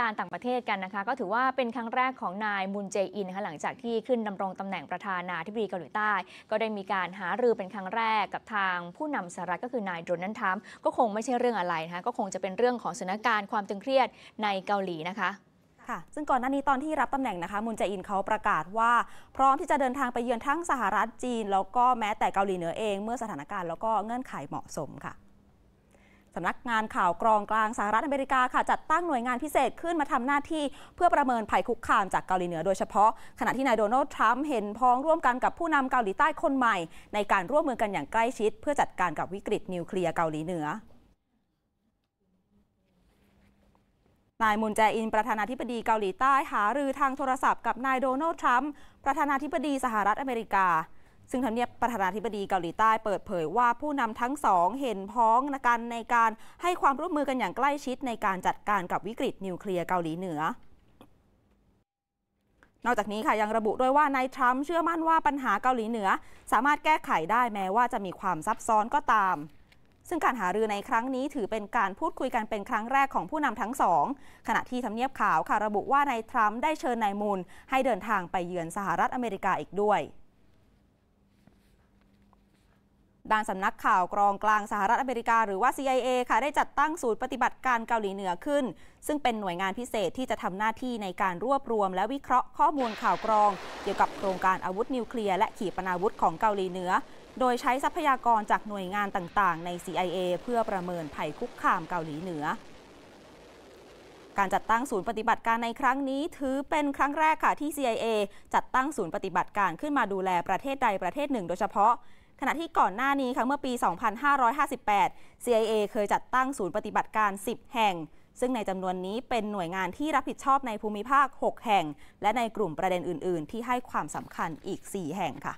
การต่างประเทศกันนะคะ ก็ถือว่าเป็นครั้งแรกของนายมุนเจอินนะคะหลังจากที่ขึ้นดำรงตำแหน่งประธานาธิบดีเกาหลีใต้ ก็ได้มีการหารือเป็นครั้งแรกกับทาง ผู้นำสหรัฐก็คือนายโดนัลด์ทรัมป์ก็คงไม่ใช่เรื่องอะไรนะคะ ก็คงจะเป็นเรื่องของสถานการณ์ความตึงเครียดในเกาหลีนะคะค่ะซึ่งก่อนหน้านี้ตอนที่รับตำแหน่งนะคะ มุนเจอินเขาประกาศว่าพร้อมที่จะเดินทางไปเยือนทั้งสหรัฐจีนแล้วก็แม้แต่เกาหลีเหนือเอง เมื่อสถานการณ์แล้วก็เงื่อนไขเหมาะสมค่ะสำนักงานข่าวกรองกลางสหรัฐอเมริกาค่ะจัดตั้งหน่วยงานพิเศษขึ้นมาทำหน้าที่เพื่อประเมินภัยคุกคามจากเกาหลีเหนือโดยเฉพาะขณะที่นายโดนัลด์ทรัมป์เห็นพ้องร่วมกันกับผู้นำเกาหลีใต้คนใหม่ในการร่วมมือกันอย่างใกล้ชิด เพื่อจัดการกับวิกฤตนิวเคลียร์เกาหลีเหนือ นายมุนแจอินประธานาธิบดีเกาหลีใต้ หารือทางโทรศัพท์กับนายโดนัลด์ทรัมป์ประธานาธิบดีสหรัฐอเมริกาซึ่งทำเนียบประธานาธิบดีเกาหลีใต้เปิดเผยว่าผู้นำทั้งสอง เห็นพ้องกันในการให้ความร่วมมือกันอย่างใกล้ชิดในการจัดการกับวิกฤตนิวเคลียร์เกาหลีเหนือ นอกจากนี้ค่ะยังระบุด้วยว่านายทรัมป์เชื่อมั่นว่าปัญหาเกาหลีเหนือ สามารถแก้ไขได้แม้ว่าจะมีความซับซ้อนก็ตาม ซึ่งการหารือในครั้งนี้ถือเป็นการพูดคุยกันเป็นครั้งแรกของผู้นำทั้งสอง ขณะที่ทำเนียบขาวค่ะระบุว่านายทรัมป์ได้เชิญนายมูลให้เดินทางไปเยือนสหรัฐอเมริกาอีกด้วยด้านสำนักข่าวกรองกลางสหรัฐอเมริกาหรือว่า CIA ค่ะได้จัดตั้งศูนย์ปฏิบัติการเกาหลีเหนือขึ้น ซึ่งเป็นหน่วยงานพิเศษที่จะทำหน้าที่ในการรวบรวมและวิเคราะห์ข้อมูลข่าวกรอง เกี่ยวกับโครงการอาวุธนิวเคลียร์และขีปนาวุธของเกาหลีเหนือ โดยใช้ทรัพยากรจากหน่วยงานต่าง ๆ ใน CIA เพื่อประเมินภัยคุกคามเกาหลีเหนือ การจัดตั้งศูนย์ปฏิบัติการในครั้งนี้ถือเป็นครั้งแรกค่ะที่ CIA จัดตั้งศูนย์ปฏิบัติการขึ้นมาดูแลประเทศใดประเทศหนึ่งโดยเฉพาะขณะที่ก่อนหน้านี้ค่ะเมื่อปี 2558 CIA เคยจัดตั้งศูนย์ปฏิบัติการ 10 แห่ง ซึ่งในจำนวนนี้เป็นหน่วยงานที่รับผิดชอบในภูมิภาค 6 แห่ง และในกลุ่มประเด็นอื่นๆ ที่ให้ความสำคัญอีก 4 แห่งค่ะ